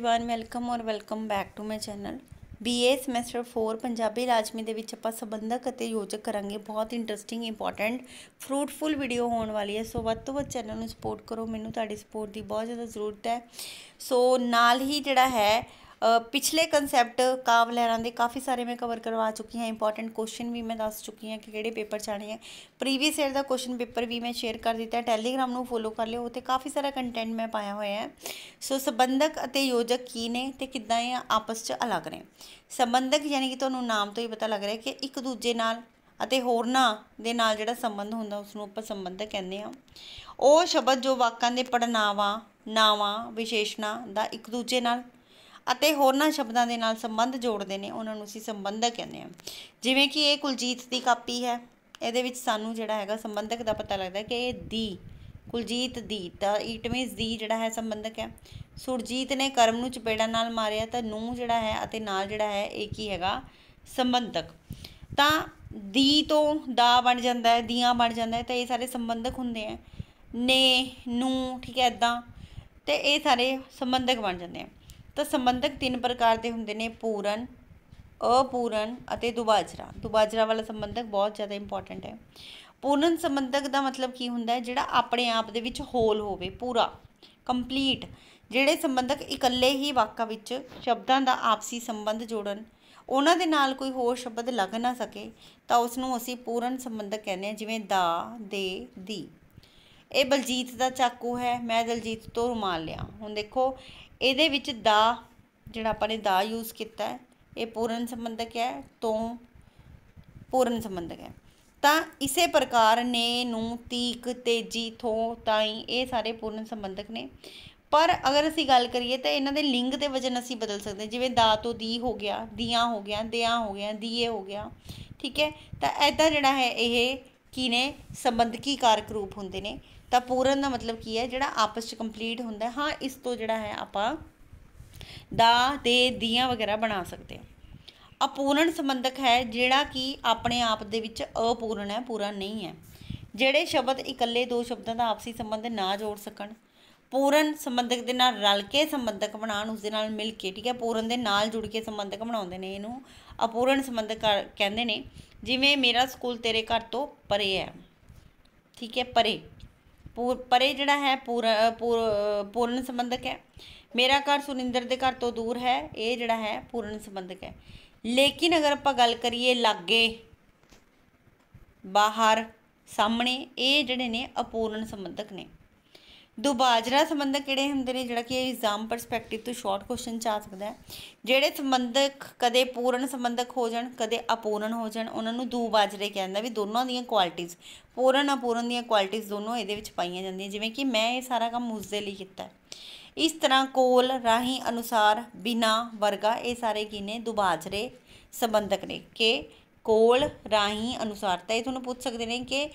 one welcome ਔਰ welcome back to my channel BA semester 4 Punjabi ਰਾਜਮੀ ਦੇ ਵਿੱਚ ਆਪਾਂ ਸਬੰਧਕ ਅਤੇ ਯੋਜਕ ਕਰਾਂਗੇ ਬਹੁਤ ਇੰਟਰਸਟਿੰਗ ਇੰਪੋਰਟੈਂਟ ਫਰੂਟਫੁਲ ਵੀਡੀਓ ਹੋਣ ਵਾਲੀ ਹੈ ਸੋ ਵੱਧ ਤੋਂ ਵੱਧ ਚੈਨਲ ਨੂੰ ਸਪੋਰਟ ਕਰੋ ਮੈਨੂੰ ਤੁਹਾਡੀ ਸਪੋਰਟ ਦੀ ਬਹੁਤ ਜ਼ਿਆਦਾ ਜ਼ਰੂਰਤ ਹੈ ਸੋ ਨਾਲ ਹੀ ਜਿਹੜਾ ਹੈ ਪਿਛਲੇ ਕਨਸੈਪਟ ਕਾਵ ਲਹਿਰਾਂ ਦੇ ਕਾਫੀ ਸਾਰੇ ਮੈਂ ਕਵਰ ਕਰਵਾ ਚੁੱਕੀ ਹਾਂ ਇੰਪੋਰਟੈਂਟ ਕੁਐਸਚਨ ਵੀ ਮੈਂ ਦੱਸ ਚੁੱਕੀ ਹਾਂ ਕਿ ਕਿਹੜੇ ਪੇਪਰ ਚਾਣੇ ਆ ਪ੍ਰੀਵੀਅਸ ਈਅਰ ਦਾ ਕੁਐਸਚਨ ਪੇਪਰ ਵੀ ਮੈਂ ਸ਼ੇਅਰ ਕਰ ਦਿੱਤਾ ਟੈਲੀਗ੍ਰਾਮ ਨੂੰ ਫੋਲੋ ਕਰ ਲਿਓ ਉੱਥੇ ਕਾਫੀ ਸਾਰਾ ਕੰਟੈਂਟ ਮੈਂ ਪਾਇਆ ਹੋਇਆ ਹੈ ਸੋ ਸੰਬੰਧਕ ਅਤੇ ਯੋਜਕ ਕੀ ਨੇ ਤੇ ਕਿੱਦਾਂ ਇਹ ਆਪਸ 'ਚ ਅਲੱਗ ਨੇ ਸੰਬੰਧਕ ਯਾਨੀ ਕਿ ਤੁਹਾਨੂੰ ਨਾਮ ਤੋਂ ਹੀ ਪਤਾ ਲੱਗ ਰਿਹਾ ਕਿ ਇੱਕ ਦੂਜੇ ਨਾਲ ਅਤੇ ਹੋਰਨਾਂ ਦੇ ਨਾਲ ਜਿਹੜਾ ਸੰਬੰਧ ਹੁੰਦਾ ਉਸ ਨੂੰ ਆਪਾਂ ਸੰਬੰਧਕ ਕਹਿੰਦੇ ਆ ਉਹ ਸ਼ਬਦ ਜੋ ਵਾਕਾਂ ਦੇ ਪੜਨਾਵਾ ਨਾਵਾਂ ਵਿਸ਼ੇਸ਼ਣਾ ਦਾ ਇੱਕ ਦੂਜੇ ਨਾਲ ਅਤੇ ਹੋਰਨਾਂ ਸ਼ਬਦਾਂ ਦੇ ਨਾਲ ਸੰਬੰਧ ਜੋੜਦੇ ਨੇ ਉਹਨਾਂ ਨੂੰ ਅਸੀਂ ਸੰਬੰਧਕ ਕਹਿੰਦੇ ਹਾਂ ਜਿਵੇਂ ਕਿ ਇਹ ਕੁਲਜੀਤ ਦੀ ਕਾਪੀ ਹੈ ਇਹਦੇ ਵਿੱਚ ਸਾਨੂੰ ਜਿਹੜਾ ਹੈਗਾ ਸੰਬੰਧਕ ਦਾ ਪਤਾ ਲੱਗਦਾ ਕਿ ਇਹ ਦੀ ਕੁਲਜੀਤ ਦੀ ਤਾਂ ਇਟ ਮੀਨਸ ਦੀ ਜਿਹੜਾ ਹੈ ਸੰਬੰਧਕ ਹੈ ਸੁਰਜੀਤ ਨੇ ਕਰਮ ਨੂੰ ਚਪੇੜਾ ਨਾਲ ਮਾਰਿਆ ਤਾਂ ਨੂੰ ਜਿਹੜਾ ਹੈ ਅਤੇ ਨਾਲ ਜਿਹੜਾ ਹੈ ਇਹ ਕੀ ਹੈਗਾ ਸੰਬੰਧਕ ਤਾਂ ਦੀ ਤੋਂ ਦਾ ਬਣ ਜਾਂਦਾ ਹੈ ਦੀਆਂ ਬਣ ਜਾਂਦਾ ਹੈ ਤਾਂ ਇਹ ਸਾਰੇ ਸੰਬੰਧਕ ਹੁੰਦੇ ਆ ਨੇ ਨੂੰ ਠੀਕ ਹੈ ਇਦਾਂ ਤੇ ਇਹ ਸਾਰੇ ਸੰਬੰਧਕ ਬਣ ਜਾਂਦੇ ਆ ਤਾਂ ਸੰਬੰਧਕ ਤਿੰਨ ਪ੍ਰਕਾਰ ਦੇ ਹੁੰਦੇ ਨੇ ਪੂਰਨ ਅਪੂਰਨ ਅਤੇ ਦੁਬਾਜਰਾ ਦੁਬਾਜਰਾ ਵਾਲਾ ਸੰਬੰਧਕ ਬਹੁਤ ਜ਼ਿਆਦਾ ਇੰਪੋਰਟੈਂਟ ਹੈ ਪੂਰਨ ਸੰਬੰਧਕ ਦਾ ਮਤਲਬ ਕੀ ਹੁੰਦਾ ਹੈ ਜਿਹੜਾ ਆਪਣੇ ਆਪ ਦੇ ਵਿੱਚ ਹੋਲ ਹੋਵੇ ਪੂਰਾ ਕੰਪਲੀਟ ਜਿਹੜੇ ਸੰਬੰਧਕ ਇਕੱਲੇ ਹੀ ਵਾਕਾਂ ਵਿੱਚ ਸ਼ਬਦਾਂ ਦਾ ਆਪਸੀ ਸੰਬੰਧ ਜੋੜਨ ਉਹਨਾਂ ਦੇ ਨਾਲ ਕੋਈ ਹੋਰ ਸ਼ਬਦ ਲੱਗ ਨਾ ਸਕੇ ਤਾਂ ਉਸ ਨੂੰ ਅਸੀਂ ਪੂਰਨ ਸੰਬੰਧਕ ਕਹਿੰਦੇ ਹਾਂ ਜਿਵੇਂ ਦਾ ਦੇ ਦੀ ਇਹ ਬਲਜੀਤ ਦਾ ਚਾਕੂ ਹੈ ਮੈਂ ਦਲਜੀਤ ਤੋਂ ਰੁਮਾਲ ਲਿਆ ਹੁਣ ਦੇਖੋ ਇਹਦੇ ਵਿੱਚ ਦਾ ਜਿਹੜਾ ਆਪਾਂ ਨੇ ਦਾ ਯੂਜ਼ ਕੀਤਾ ਹੈ ਇਹ ਪੂਰਨ ਸੰਬੰਧਕ ਹੈ ਤੋਂ ਪੂਰਨ ਸੰਬੰਧਕ ਹੈ ਤਾਂ ਇਸੇ ਪ੍ਰਕਾਰ ਨੇ ਨੂੰ ਤੀਕ ਤੇਜੀ ਥੋਂ ਤਾਈ ਇਹ ਸਾਰੇ ਪੂਰਨ ਸੰਬੰਧਕ ਨੇ ਪਰ ਅਗਰ ਅਸੀਂ ਗੱਲ ਕਰੀਏ ਤਾਂ ਇਹਨਾਂ ਦੇ ਲਿੰਗ ਦੇ ਵਜਨ ਅਸੀਂ ਬਦਲ ਸਕਦੇ ਜਿਵੇਂ ਦਾ ਤੋਂ ਦੀ ਹੋ ਗਿਆ ਦੀਆਂ ਹੋ ਗਿਆ ਦਿਆਂ ਹੋ ਗਿਆ ਦੀਏ ਹੋ ਗਿਆ ਠੀਕ ਹੈ ਤਾਂ ਐਦਾਂ ਜਿਹੜਾ ਹੈ ਇਹ ਕੀ ਨੇ ਸੰਬੰਧਕੀ ਕਾਰਕ ਰੂਪ ਹੁੰਦੇ ਨੇ ਤਾਂ ਪੂਰਨ ਦਾ ਮਤਲਬ ਕੀ ਹੈ ਜਿਹੜਾ ਆਪਸ ਚ ਕੰਪਲੀਟ ਹੁੰਦਾ ਹਾਂ ਇਸ ਤੋਂ ਜਿਹੜਾ ਹੈ ਆਪਾਂ ਦਾ ਤੇ ਦੀਆਂ ਵਗੈਰਾ ਬਣਾ ਸਕਦੇ ਹਾਂ ਅਪੂਰਨ ਸੰਬੰਧਕ ਹੈ ਜਿਹੜਾ ਕਿ ਆਪਣੇ ਆਪ ਦੇ ਵਿੱਚ ਅਪੂਰਨ ਹੈ ਪੂਰਾ ਨਹੀਂ ਹੈ ਜਿਹੜੇ ਸ਼ਬਦ ਇਕੱਲੇ ਦੋ ਸ਼ਬਦਾਂ ਦਾ ਆਪਸੀ ਸੰਬੰਧ ਨਾ ਜੋੜ ਸਕਣ ਪੂਰਨ ਸੰਬੰਧਕ ਦੇ ਨਾਲ ਰਲ ਕੇ ਸੰਬੰਧਕ ਬਣਾਉਣ ਉਸ ਦੇ ਨਾਲ ਮਿਲ ਕੇ ਠੀਕ ਹੈ ਪੂਰਨ ਦੇ ਨਾਲ ਜੁੜ ਕੇ ਸੰਬੰਧਕ ਬਣਾਉਂਦੇ ਨੇ ਇਹਨੂੰ ਅਪੂਰਨ ਸੰਬੰਧਕ ਕਹਿੰਦੇ ਨੇ ਜਿਵੇਂ ਮੇਰਾ ਸਕੂਲ ਤੇਰੇ ਘਰ ਤੋਂ ਪਰੇ ਹੈ ਠੀਕ ਹੈ ਪਰੇ ਪਰੇ ਜਿਹੜਾ ਹੈ ਪੂਰਨ ਸੰਬੰਧਕ ਹੈ ਮੇਰਾ ਘਰ ਸੁਨਿੰਦਰ ਦੇ ਘਰ ਤੋਂ ਦੂਰ ਹੈ ਇਹ ਜਿਹੜਾ ਹੈ ਪੂਰਨ ਸੰਬੰਧਕ ਹੈ ਲੇਕਿਨ ਅਗਰ ਆਪਾਂ ਗੱਲ ਕਰੀਏ ਲਾਗੇ ਬਾਹਰ ਸਾਹਮਣੇ ਇਹ ਜਿਹੜੇ ਨੇ ਅਪੂਰਨ ਸੰਬੰਧਕ ਨੇ ਦੋ ਬਾਜਰਾ ਸੰਬੰਧਕ ਕਿਹੜੇ ਹੁੰਦੇ ਨੇ ਜਿਹੜਾ ਕਿ ਐਗਜ਼ਾਮ ਪਰਸਪੈਕਟਿਵ ਤੋਂ ਸ਼ਾਰਟ ਕੁਐਸਚਨ ਚ ਆ ਸਕਦਾ ਹੈ ਜਿਹੜੇ ਸੰਬੰਧਕ ਕਦੇ ਪੂਰਨ ਸੰਬੰਧਕ ਹੋ ਜਾਣ ਕਦੇ ਅਪੂਰਨ ਹੋ ਜਾਣ ਉਹਨਾਂ ਨੂੰ ਦੋ ਬਾਜਰੇ ਕਹਿੰਦਾ ਵੀ ਦੋਨਾਂ ਦੀਆਂ ਕੁਆਲਿਟੀਆਂ ਪੂਰਨ ਅਪੂਰਨ ਦੀਆਂ ਕੁਆਲਿਟੀਆਂ ਦੋਨੋਂ ਇਹਦੇ ਵਿੱਚ ਪਾਈਆਂ ਜਾਂਦੀਆਂ ਜਿਵੇਂ ਕਿ ਮੈਂ ਇਹ ਸਾਰਾ ਕੰਮ ਉਸ ਦੇ ਲਈ ਕੀਤਾ ਇਸ ਤਰ੍ਹਾਂ ਕੋਲ ਰਾਹੀਂ ਅਨੁਸਾਰ ਬਿਨਾ ਵਰਗਾ ਇਹ ਸਾਰੇ ਕੀ ਨੇ ਦੁਬਾਜਰੇ ਸੰਬੰਧਕ ਨੇ ਕਿ ਕੋਲ ਰਾਹੀਂ ਅਨੁਸਾਰ ਤਾਂ ਇਹ ਤੁਹਾਨੂੰ ਪੁੱਛ ਸਕਦੇ ਨੇ ਕਿ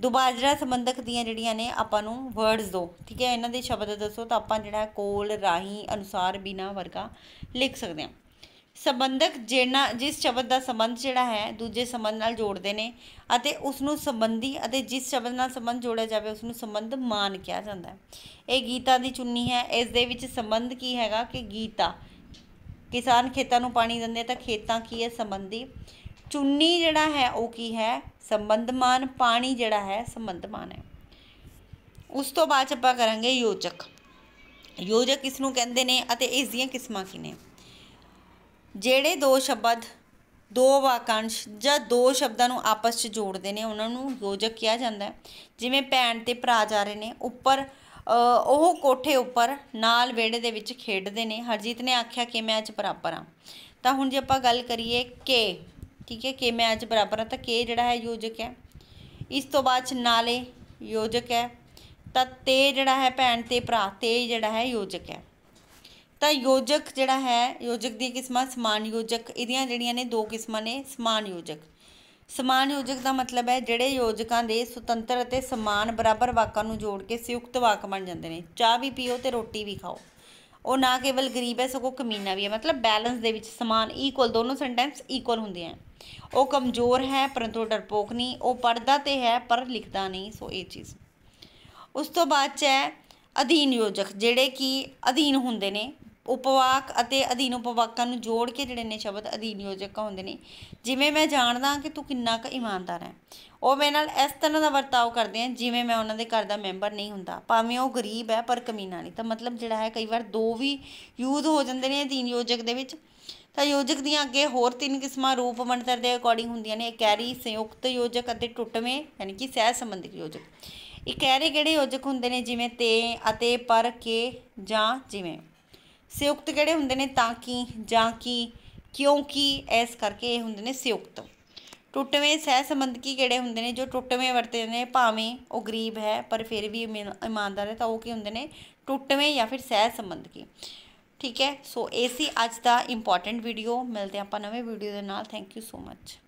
ਦੁਬਾਜਰਾ ਸੰਬੰਧਕ ਦੀਆਂ ਜਿਹੜੀਆਂ ਨੇ ਆਪਾਂ ਨੂੰ ਵਰਡਸ ਦੋ ਠੀਕ ਹੈ ਇਹਨਾਂ ਦੇ ਸ਼ਬਦ ਦੱਸੋ ਤਾਂ ਆਪਾਂ ਜਿਹੜਾ ਕੋਲ ਰਾਹੀਂ ਅਨੁਸਾਰ ਬਿਨਾ ਵਰਗਾ ਲਿਖ ਸਕਦੇ ਹਾਂ ਸੰਬੰਧਕ ਜਿਹੜਾ ਜਿਸ ਸ਼ਬਦ ਦਾ ਸੰਬੰਧ ਜਿਹੜਾ ਹੈ ਦੂਜੇ ਸੰਬੰਧ ਨਾਲ ਜੋੜਦੇ ਨੇ ਅਤੇ ਉਸ ਨੂੰ ਸੰਬੰਧੀ ਅਤੇ ਜਿਸ ਸ਼ਬਦ ਨਾਲ ਸੰਬੰਧ ਜੋੜਿਆ ਜਾਵੇ ਉਸ ਨੂੰ ਸੰਬੰਧ ਮਾਨ ਕਿਹਾ ਜਾਂਦਾ ਹੈ ਇਹ ਗੀਤਾ ਦੀ ਚੁੰਨੀ ਹੈ ਇਸ ਦੇ ਵਿੱਚ ਸੰਬੰਧ ਕੀ ਹੈਗਾ ਕਿ ਗੀਤਾ ਕਿਸਾਨ ਖੇਤਾਂ ਨੂੰ ਪਾਣੀ ਦਿੰਦੇ ਤਾਂ ਖੇਤਾਂ ਕੀ ਹੈ ਸੰਬੰਧੀ ਚੁੰਨੀ ਜਿਹੜਾ ਹੈ ਉਹ ਕੀ ਹੈ ਸੰਬੰਧਮਾਨ ਪਾਣੀ ਜਿਹੜਾ ਹੈ ਸੰਬੰਧਮਾਨ ਹੈ ਉਸ ਤੋਂ ਬਾਅਦ ਆਪਾਂ ਕਰਾਂਗੇ ਯੋਜਕ ਯੋਜਕ ਕਿਸ ਨੂੰ ਕਹਿੰਦੇ ਨੇ ਅਤੇ ਇਸ ਦੀਆਂ ਕਿਸਮਾਂ ਕੀ ਨੇ ਜਿਹੜੇ ਦੋ ਸ਼ਬਦ ਦੋ ਵਾਕਾਂਸ਼ ਜਾਂ ਦੋ ਸ਼ਬਦਾਂ ਨੂੰ ਆਪਸ 'ਚ ਜੋੜਦੇ ਨੇ ਉਹਨਾਂ ਨੂੰ ਯੋਜਕ ਕਿਹਾ ਜਾਂਦਾ ਜਿਵੇਂ ਭੈਣ ਤੇ ਭਰਾ ਜਾ ਰਹੇ ਨੇ ਉੱਪਰ ਉਹ ਕੋਠੇ ਉੱਪਰ ਨਾਲ ਵਿਹੜੇ ਦੇ ਵਿੱਚ ਖੇਡਦੇ ਨੇ ਹਰਜੀਤ ਨੇ ਆਖਿਆ ਕਿ ਮੈਂ ਅੱਜ ਬਰਾਬਰ ਆ ਤਾਂ ਹੁਣ ਜੇ ਆਪਾਂ ਗੱਲ ਕਰੀਏ ਕਿ ਠੀਕ ਹੈ ਕਿ ਮੈਂ ਅੱਜ ਬਰਾਬਰ ਆ ਤਾਂ ਕੇ ਜਿਹੜਾ ਹੈ ਯੋਜਕ ਹੈ ਇਸ ਤੋਂ ਬਾਅਦ ਨਾਲੇ ਯੋਜਕ ਹੈ ਤਾਂ ਤੇ ਜਿਹੜਾ ਹੈ ਭੈਣ ਤੇ ਭਰਾ ਤੇ ਜਿਹੜਾ ਹੈ ਯੋਜਕ ਹੈ ਤਾਂ ਯੋਜਕ ਜਿਹੜਾ ਹੈ ਯੋਜਕ ਦੀ ਕਿਸਮਾਂ ਸਮਾਨ ਯੋਜਕ ਇਹਦੀਆਂ ਜਿਹੜੀਆਂ ਨੇ ਦੋ ਕਿਸਮਾਂ ਨੇ ਸਮਾਨ ਯੋਜਕ ਸਮਾਨ ਯੋਜਕ ਦਾ ਮਤਲਬ ਹੈ ਜਿਹੜੇ ਯੋਜਕਾਂ ਦੇ ਸੁਤੰਤਰ ਅਤੇ ਸਮਾਨ ਬਰਾਬਰ ਵਾਕਾਂ ਨੂੰ ਜੋੜ ਕੇ ਸਯੁਕਤ ਵਾਕ ਬਣ ਜਾਂਦੇ ਨੇ ਚਾਹ ਵੀ ਪੀਓ ਤੇ ਰੋਟੀ ਵੀ ਖਾਓ ਉਹ ਨਾ ਕੇਵਲ ਗਰੀਬ ਹੈ ਸਗੋਂ ਕਮੀਨਾ ਵੀ ਹੈ ਮਤਲਬ ਬੈਲੈਂਸ ਦੇ ਵਿੱਚ ਸਮਾਨ ਇਕੁਅਲ ਦੋਨੋਂ ਸੈਂਟੈਂਸ ਇਕੁਅਲ ਹੁੰਦੇ ਆ ਉਹ ਕਮਜ਼ੋਰ ਹੈ ਪਰੰਤੂ ਡਰਪੋਕ ਨਹੀਂ ਉਹ ਪੜਦਾ ਤੇ ਹੈ ਪਰ ਲਿਖਦਾ ਨਹੀਂ ਸੋ ਇਹ ਚੀਜ਼ ਉਸ ਤੋਂ ਬਾਅਦ ਚ ਹੈ ਅਧੀਨ ਯੋਜਕ ਜਿਹੜੇ ਕਿ ਅਧੀਨ ਹੁੰਦੇ ਨੇ ਉਪਵਾਕ ਅਤੇ ਅਧੀਨ ਉਪਵਾਕਾਂ ਨੂੰ ਜੋੜ ਕੇ ਜਿਹੜੇ ਨੇ ਸ਼ਬਦ ਅਧੀਨ ਯੋਜਕ ਕਹਿੰਦੇ ਨੇ ਜਿਵੇਂ ਮੈਂ ਜਾਣਦਾ ਕਿ ਤੂੰ ਕਿੰਨਾ ਕੁ ਇਮਾਨਦਾਰ ਹੈ ਉਹ ਮੇਰੇ ਨਾਲ ਇਸ ਤਰ੍ਹਾਂ ਦਾ ਵਰਤਾਓ ਕਰਦੇ ਆ ਜਿਵੇਂ ਮੈਂ ਉਹਨਾਂ ਦੇ ਘਰ ਦਾ ਮੈਂਬਰ ਨਹੀਂ ਹੁੰਦਾ ਭਾਵੇਂ ਉਹ ਗਰੀਬ ਹੈ ਪਰ ਕਮੀਨਾ ਨਹੀਂ ਤਾਂ ਮਤਲਬ ਜਿਹੜਾ ਹੈ ਕਈ ਵਾਰ ਦੋ ਵੀ ਯੂਜ਼ ਹੋ ਜਾਂਦੇ ਨੇ ਅਧੀਨ ਯੋਜਕ ਦੇ ਵਿੱਚ ਤਾਂ ਯੋਜਕ ਦੀਆਂ ਅੱਗੇ ਹੋਰ ਤਿੰਨ ਕਿਸਮਾਂ ਰੂਪ ਮੰਤਰ ਦੇ ਅਕੋਰਡਿੰਗ ਹੁੰਦੀਆਂ ਨੇ ਇਕੈਰੀ ਸੰਯੁਕਤ ਯੋਜਕ ਅਤੇ ਟੁੱਟਵੇਂ ਯਾਨੀ ਕਿ ਸਹਿ ਸੰਬੰਧਿਕ ਯੋਜਕ ਇਕੈਰੇ ਕਿਹੜੇ ਯੋਜਕ ਹੁੰਦੇ ਨੇ ਜਿਵੇਂ ਤੇ ਅਤੇ ਪਰ ਕੇ ਜਾਂ ਜਿਵੇਂ ਸੰਯੁਕਤ ਕਿਹੜੇ ਹੁੰਦੇ ਨੇ ਤਾਂ ਕਿ ਜਾਂ ਕਿ ਕਿਉਂਕਿ ਇਸ ਕਰਕੇ ਇਹ ਹੁੰਦੇ ਨੇ ਸੰਯੁਕਤ ਟੁੱਟਵੇਂ ਸਹਿ ਸੰਬੰਧਕੀ ਕਿਹੜੇ ਹੁੰਦੇ ਨੇ ਜੋ ਟੁੱਟਵੇਂ ਵਰਤੇ ਜਾਂਦੇ ਨੇ ਭਾਵੇਂ ਉਹ ਗਰੀਬ ਹੈ ਪਰ ਫਿਰ ਵੀ ਇਮਾਨਦਾਰ ਹੈ ਤਾਂ ਉਹ ਕੀ ਹੁੰਦੇ ਨੇ ਟੁੱਟਵੇਂ ਜਾਂ ਫਿਰ ਸਹਿ ਸੰਬੰਧਕੀ ਠੀਕ ਹੈ ਸੋ ਇਹ ਸੀ ਅੱਜ ਦਾ ਇੰਪੋਰਟੈਂਟ ਵੀਡੀਓ ਮਿਲਦੇ ਆਪਾਂ ਨਵੇਂ ਵੀਡੀਓ ਦੇ ਨਾਲ ਥੈਂਕ ਯੂ ਸੋ ਮੱਚ